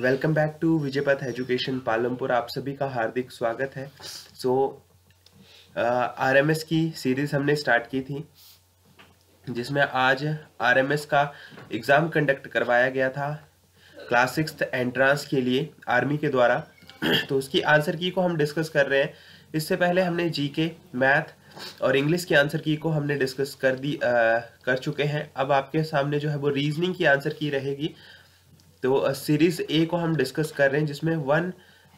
welcome back to Vijaypath education Palampur आप सभी का हार्दिक स्वागत है सो so, आरएमएस uh, की सीरीज हमने स्टार्ट की थी जिसमें आज आरएमएस का एग्ज़ाम कंडक्ट करवाया गया था क्लास सिक्स एंट्रांस के लिए आर्मी के द्वारा तो उसकी आंसर की को हम डिस्कस कर रहे हैं इससे पहले हमने जीके मैथ और इंग्लिश की आंसर की को हमने डिस्कस कर दी आ, uh, कर चुके हैं अब आपके सामने जो है वो रीजनिंग की आंसर की रहेगी तो सीरीज ए को हम डिस्कस कर रहे हैं जिसमें वन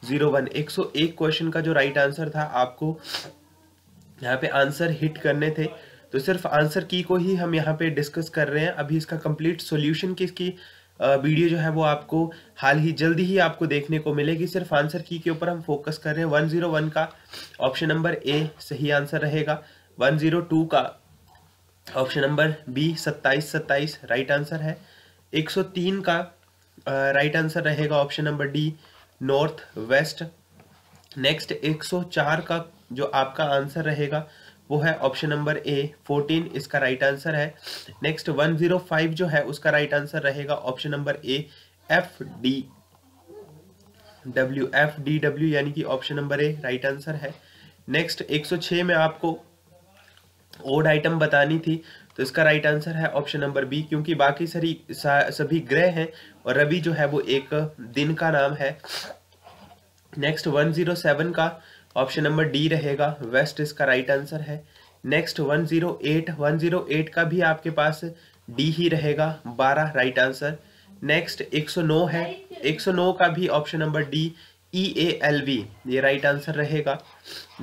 जीरो वन एक सौ एक क्वेश्चन का जो राइट आंसर था आपको यहाँ पे आंसर हिट करने थे तो सिर्फ आंसर की को ही हम यहाँ पे डिस्कस कर रहे हैं अभी इसका कंप्लीट सॉल्यूशन की इसकी वीडियो जो है वो आपको हाल ही जल्दी ही आपको देखने को मिलेगी सिर्फ आंसर की के ऊपर हम फोकस कर रहे हैं वन का ऑप्शन नंबर ए सही आंसर रहेगा वन का ऑप्शन नंबर बी सत्ताईस सत्ताईस राइट आंसर है 103 का राइट आंसर रहेगा option number D north west next 104 का जो आपका आंसर रहेगा वो है ऑप्शन नंबर ए 14 इसका राइट right आंसर है नेक्स्ट 105 जो है उसका राइट right आंसर रहेगा option number A F D W F D W यानी कि option number A right answer है नेक्स्ट 106 में आपको ओड आइटम बतानी थी तो इसका राइट right आंसर है ऑप्शन नंबर बी क्योंकि बाकी सारी सभी ग्रह हैं और रवि जो है वो एक दिन का नाम है नेक्स्ट 107 का ऑप्शन नंबर डी रहेगा वेस्ट इसका राइट आंसर है नेक्स्ट 108 108 का भी आपके पास डी ही रहेगा 12 राइट आंसर नेक्स्ट 109 है 109 का भी option number D E A L V ये राइट आंसर रहेगा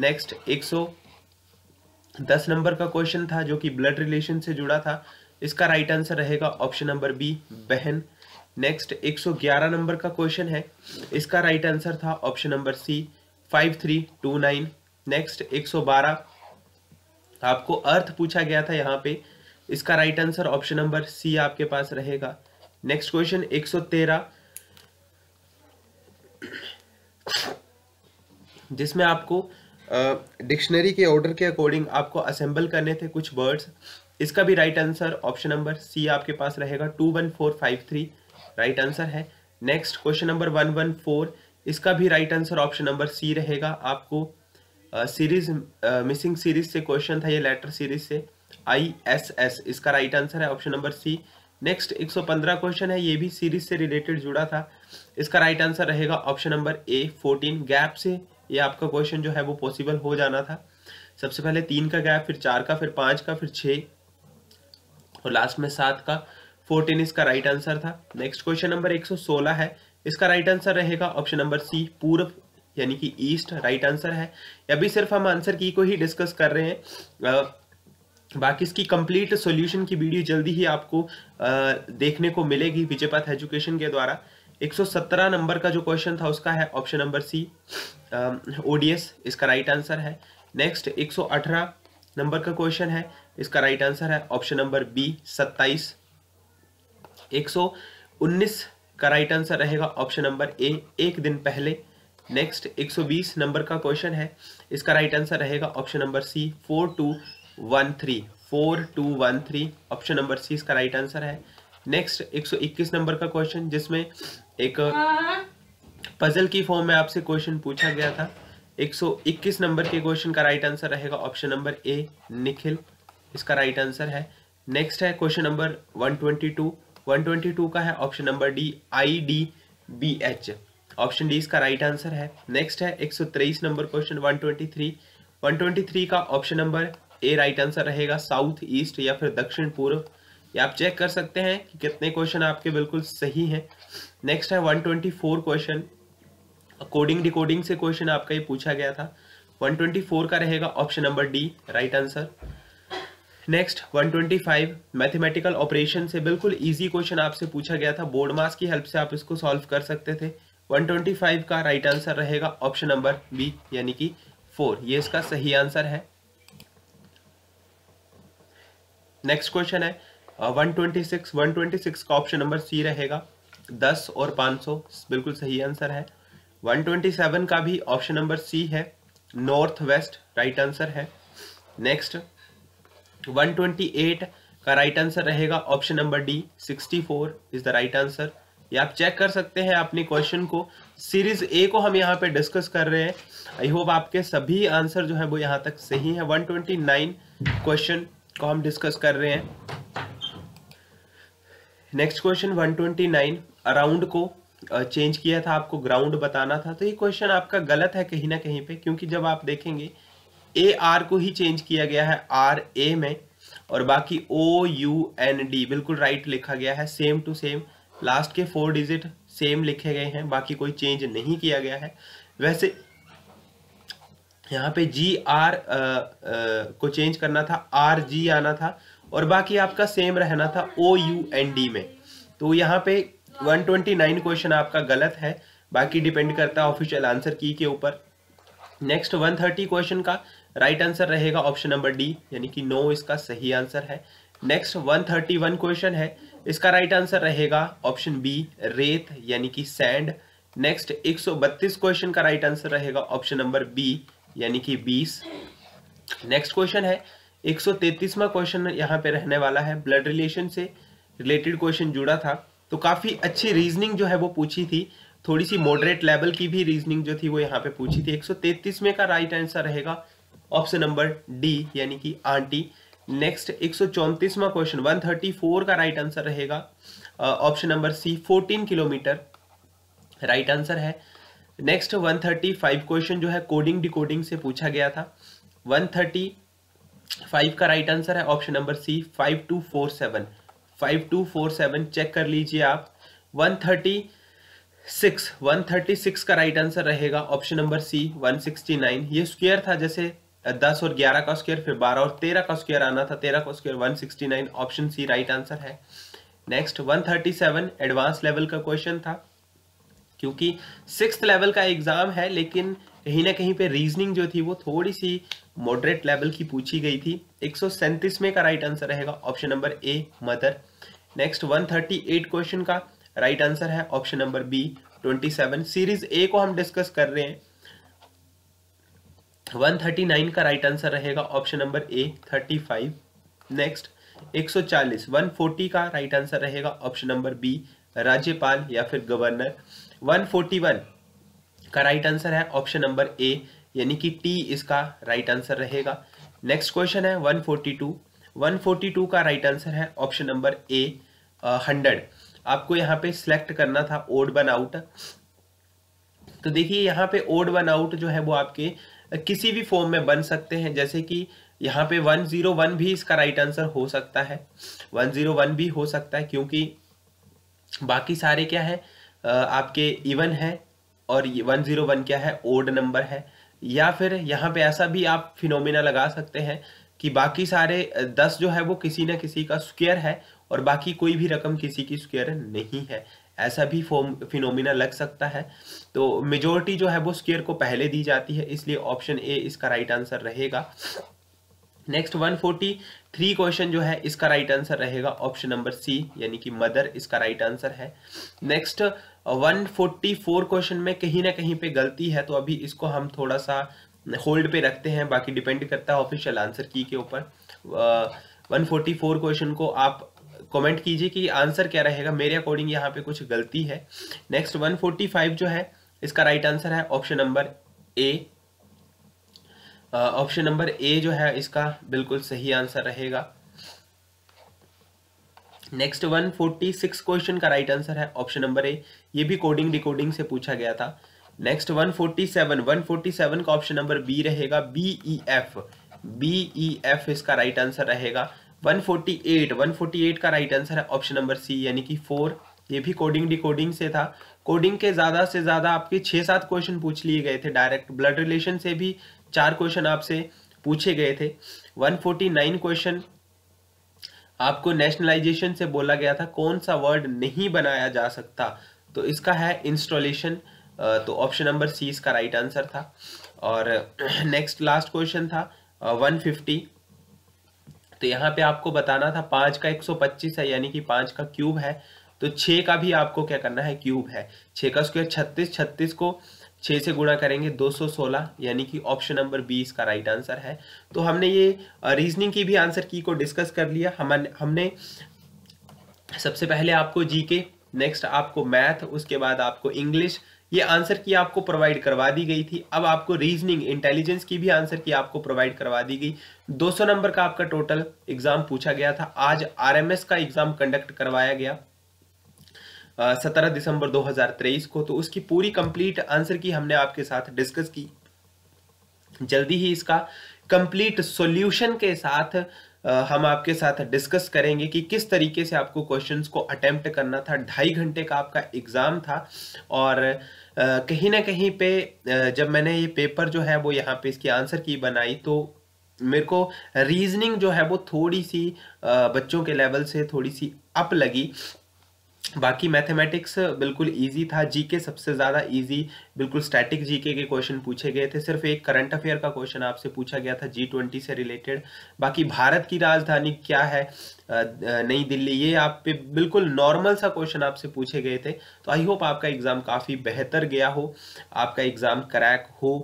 नेक्स्ट 110 नंबर का क्वेश्चन था जो कि ब्लड रिलेशन से जुड़ा था इसका राइट आंसर रहेगा ऑप्शन नंबर बी बहन नेक्स्ट 111 नंबर का क्वेश्चन है इसका राइट right आंसर था ऑप्शन नंबर सी 5329 नेक्स्ट 112 आपको अर्थ पूछा गया था यहाँ पे इसका right right answer option number C आपके पास रहेगा नेक्स्ट क्वेश्चन 113 जिसमें आपको डिक्शनरी के ऑर्डर के अकॉर्डिंग आपको असेंबल करने थे कुछ वर्ड्स इसका भी right answer option number C आपके पास रहेगा two one four five three right answer है next question number one one four इसका भी right answer option number C रहेगा आपको सीरीज मिसिंग सीरीज से क्वेश्चन था ये लेटर सीरीज से आई एस एस इसका राइट right आंसर है option number C next 115 question है ये भी सीरीज से रिलेटेड जुड़ा था इसका राइट right आंसर रहेगा ऑप्शन नंबर ए 14 गैप से ये आपका क्वेश्चन जो है वो पॉसिबल हो जाना था सबसे पहले तीन का गैप फिर चार का फिर पांच का फिर छ और लास्ट में सात का फोर्टीन इसका राइट आंसर था नेक्स्ट क्वेश्चन नंबर 116 है इसका राइट आंसर रहेगा ऑप्शन नंबर सी पूर्व यानी कि ईस्ट राइट आंसर है अभी सिर्फ हम आंसर की को ही डिस्कस कर रहे हैं आ, बाकी इसकी कंप्लीट सॉल्यूशन की वीडियो जल्दी ही आपको आ, देखने को मिलेगी विजयपाथ एजुकेशन के द्वारा 117 नंबर का जो क्वेश्चन था उसका है ऑप्शन नंबर सी ओडीएस इसका राइट आंसर है नेक्स्ट 118 नंबर का क्वेश्चन है इसका राइट आंसर है ऑप्शन नंबर बी एक सौ उन्नीस का राइट आंसर रहेगा ऑप्शन नंबर ए एक दिन पहले नेक्स्ट 120 नंबर का क्वेश्चन है इसका राइट आंसर रहेगा option number C four two one three four two one three option number C इसका राइट आंसर है नेक्स्ट 121 नंबर का क्वेश्चन जिसमें एक पजल की फॉर्म में आपसे क्वेश्चन पूछा गया था 121 नंबर के क्वेश्चन का राइट आंसर रहेगा ऑप्शन नंबर ए निखिल इसका राइट आंसर है नेक्स्ट है क्वेश्चन नंबर 122 122 का है option number D I D B H option D इसका राइट आंसर है नेक्स्ट है 123 नंबर क्वेश्चन 123 123 का option number A right answer रहेगा साउथ ईस्ट या फिर दक्षिण पूर्व ये आप चेक कर सकते हैं कि कितने क्वेश्चन आपके बिल्कुल सही हैं नेक्स्ट है 124 क्वेश्चन अकॉर्डिंग डिकोडिंग से क्वेश्चन आपका ये पूछा गया था 124 का रहेगा option number D right answer next 125 mathematical operation से बिल्कुल इजी क्वेश्चन आपसे पूछा गया था बोर्ड मास की हेल्प से आप इसको सॉल्व कर सकते थे 125 का राइट आंसर रहेगा ऑप्शन नंबर बी यानी कि फोर ये इसका सही आंसर है नेक्स्ट क्वेश्चन है 126 uh, 126 का ऑप्शन नंबर सी रहेगा 10 और 500 बिल्कुल सही आंसर है 127 का भी ऑप्शन नंबर सी है नॉर्थ वेस्ट राइट आंसर है नेक्स्ट 128 का राइट आंसर रहेगा option number D 64 is the right answer ये आप चेक कर सकते हैं अपने क्वेश्चन को सीरीज ए को हम यहाँ पे डिस्कस कर रहे हैं आई होप आपके सभी आंसर जो है वो यहाँ तक सही है 129 क्वेश्चन को हम डिस्कस कर रहे हैं नेक्स्ट क्वेश्चन 129 अराउंड को चेंज किया था आपको ग्राउंड बताना था तो ये क्वेश्चन आपका गलत है कहीं ना कहीं पे क्योंकि जब आप देखेंगे ए आर को ही चेंज किया गया है आर ए में और बाकी ओ यू एन डी बिल्कुल राइट लिखा गया है सेम टू सेम लास्ट के फोर डिजिट सेम लिखे गए हैं बाकी कोई चेंज नहीं किया गया है वैसे यहाँ पे जी आर आ, आ, को चेंज करना था आर जी आना था और बाकी आपका सेम रहना था ओ यू एन डी में तो यहाँ पे 129 क्वेश्चन आपका गलत है बाकी डिपेंड करता है ऑफिशियल आंसर की के ऊपर नेक्स्ट 130 क्वेश्चन का राइट आंसर रहेगा ऑप्शन नंबर डी यानी कि नो इसका सही आंसर है नेक्स्ट 131 क्वेश्चन है इसका राइट आंसर रहेगा ऑप्शन बी रेत यानी कि सैंड नेक्स्ट 132 क्वेश्चन का राइट आंसर रहेगा ऑप्शन नंबर बी यानी कि बीस नेक्स्ट क्वेश्चन है एक 133वां क्वेश्चन यहाँ पे रहने वाला है ब्लड रिलेशन से रिलेटेड क्वेश्चन जुड़ा था तो काफी अच्छी रीजनिंग जो है वो पूछी थी थोड़ी सी मॉडरेट लेवल की भी रीजनिंग जो थी वो यहाँ पे पूछी थी सौ में का राइट आंसर रहेगा ऑप्शन नंबर डी यानी कि आंटी नेक्स्ट एक सौ क्वेश्चन 134 का राइट आंसर रहेगा option number C 14 kilometre right answer है नेक्स्ट 135 क्वेश्चन जो है कोडिंग डिकोडिंग से पूछा गया था 135 का राइट आंसर है ऑप्शन नंबर सी 5247 5247 चेक कर लीजिए आप 136 136 का राइट आंसर रहेगा ऑप्शन नंबर सी 169 ये स्क्वायर था जैसे Uh, दस और ग्यारह का स्क्वेयर फिर बारह और तेरह का स्क्वेयर आना था तेरह का square one sixty nine option C right answer है next one thirty seven advance level का क्वेश्चन था क्योंकि सिक्स लेवल का एग्जाम है लेकिन कहीं ना कहीं पे रीजनिंग जो थी वो थोड़ी सी मॉडरेट लेवल की पूछी गई थी एक में का राइट आंसर रहेगा option number A mother next 138 question का राइट आंसर है option number B 27 series A को हम डिस्कस कर रहे हैं 139 का राइट आंसर रहेगा ऑप्शन नंबर ए 35 नेक्स्ट 140 140 का राइट आंसर रहेगा ऑप्शन नंबर बी राज्यपाल या फिर गवर्नर 141 का राइट आंसर है ऑप्शन नंबर ए यानी कि टी इसका राइट आंसर रहेगा नेक्स्ट क्वेश्चन है 142 142 का राइट आंसर है ऑप्शन नंबर ए हंड्रेड आपको यहाँ पे सिलेक्ट करना था ओड वन आउट तो देखिए यहाँ पे ओड वन आउट जो है वो आपके किसी भी फॉर्म में बन सकते हैं जैसे कि यहाँ पे 101 भी इसका राइट आंसर हो सकता है 101 भी हो सकता है क्योंकि बाकी सारे क्या है आपके इवन है और 101 क्या है ओड नंबर है या फिर यहाँ पे ऐसा भी आप फिनोमिना लगा सकते हैं कि बाकी सारे दस जो है वो किसी ना किसी का स्क्वेयर है और बाकी कोई भी रकम किसी की स्क्वेयर नहीं है ऐसा भी फिनोमिना लग सकता है तो मेजोरिटी जो है वो स्केयर को पहले दी जाती है इसलिए ऑप्शन ए इसका राइट आंसर रहेगा नेक्स्ट 143 क्वेश्चन जो है इसका राइट आंसर रहेगा ऑप्शन नंबर सी यानी कि मदर इसका राइट आंसर है नेक्स्ट 144 क्वेश्चन में कहीं ना कहीं पे गलती है तो अभी इसको हम थोड़ा सा होल्ड पे रखते हैं बाकी डिपेंड करता है ऑफिशियल आंसर की के ऊपर 144 क्वेश्चन को आप कमेंट कीजिए कि आंसर क्या रहेगा मेरे अकॉर्डिंग यहाँ पे कुछ गलती है नेक्स्ट 145 जो है इसका राइट right आंसर है option number A option number A जो है इसका बिल्कुल सही आंसर रहेगा नेक्स्ट 146 क्वेश्चन का राइट right आंसर है ऑप्शन नंबर ए ये भी कोडिंग डिकोडिंग से पूछा गया था नेक्स्ट 147 147 का ऑप्शन नंबर बी रहेगा B E F B E F इसका राइट right आंसर रहेगा 148 148 का राइट आंसर है ऑप्शन नंबर सी यानी कि फोर ये भी कोडिंग डिकोडिंग से था कोडिंग के ज़्यादा से ज़्यादा आपके छह सात क्वेश्चन पूछ लिए गए थे डायरेक्ट ब्लड रिलेशन से भी चार क्वेश्चन आपसे पूछे गए थे 149 क्वेश्चन आपको नेशनलाइजेशन से बोला गया था कौन सा वर्ड नहीं बनाया जा सकता तो इसका है इंस्टॉलेशन तो ऑप्शन नंबर सी इसका राइट आंसर था और नेक्स्ट लास्ट क्वेश्चन था वन फिफ्टी तो यहाँ पे आपको बताना था पांच का 125 है यानी कि पांच का क्यूब है तो छ का भी आपको क्या करना है क्यूब है छः का स्क्वायर छत्तीस छत्तीस को छः से गुणा करेंगे 216 यानी कि ऑप्शन नंबर बी इसका राइट आंसर है तो हमने ये रीजनिंग की भी आंसर की को डिस्कस कर लिया हम हमने सबसे पहले आपको जीके नेक्स्ट आपको मैथ उसके बाद आपको इंग्लिश ये आंसर की आपको प्रोवाइड करवा दी गई थी अब आपको रीजनिंग इंटेलिजेंस की भी आंसर की आपको प्रोवाइड करवा दी गई 200 नंबर का आपका टोटल एग्जाम पूछा गया था आज आरएमएस का एग्जाम कंडक्ट करवाया गया सत्रह दिसंबर 2023 को तो उसकी पूरी कंप्लीट आंसर की हमने आपके साथ डिस्कस की जल्दी ही इसका कंप्लीट सोल्यूशन के साथ हम आपके साथ डिस्कस करेंगे कि किस तरीके से आपको क्वेश्चंस को अटेम्प्ट करना था ढाई घंटे का आपका एग्ज़ाम था और कहीं ना कहीं पे जब मैंने ये पेपर जो है वो यहाँ पे इसकी आंसर की बनाई तो मेरे को रीजनिंग जो है वो थोड़ी सी बच्चों के लेवल से थोड़ी सी अप लगी बाकी मैथमेटिक्स बिल्कुल इजी था जीके सबसे ज़्यादा इजी बिल्कुल स्टैटिक जीके के क्वेश्चन पूछे गए थे सिर्फ एक करंट अफेयर का क्वेश्चन आपसे पूछा गया था जी ट्वेंटी से रिलेटेड बाकी भारत की राजधानी क्या है नई दिल्ली ये आप पे बिल्कुल नॉर्मल सा क्वेश्चन आपसे पूछे गए थे तो आई होप आपका एग्ज़ाम काफ़ी बेहतर गया हो आपका एग्ज़ाम क्रैक हो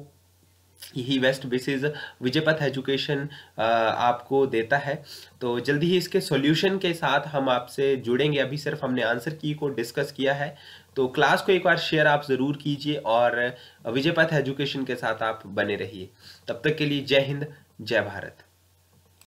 ही वेस्ट बेसिस विजयपथ एजुकेशन आपको देता है तो जल्दी ही इसके सॉल्यूशन के साथ हम आपसे जुड़ेंगे अभी सिर्फ हमने आंसर की को डिस्कस किया है तो क्लास को एक बार शेयर आप ज़रूर कीजिए और विजयपथ एजुकेशन के साथ आप बने रहिए तब तक के लिए जय हिंद जय भारत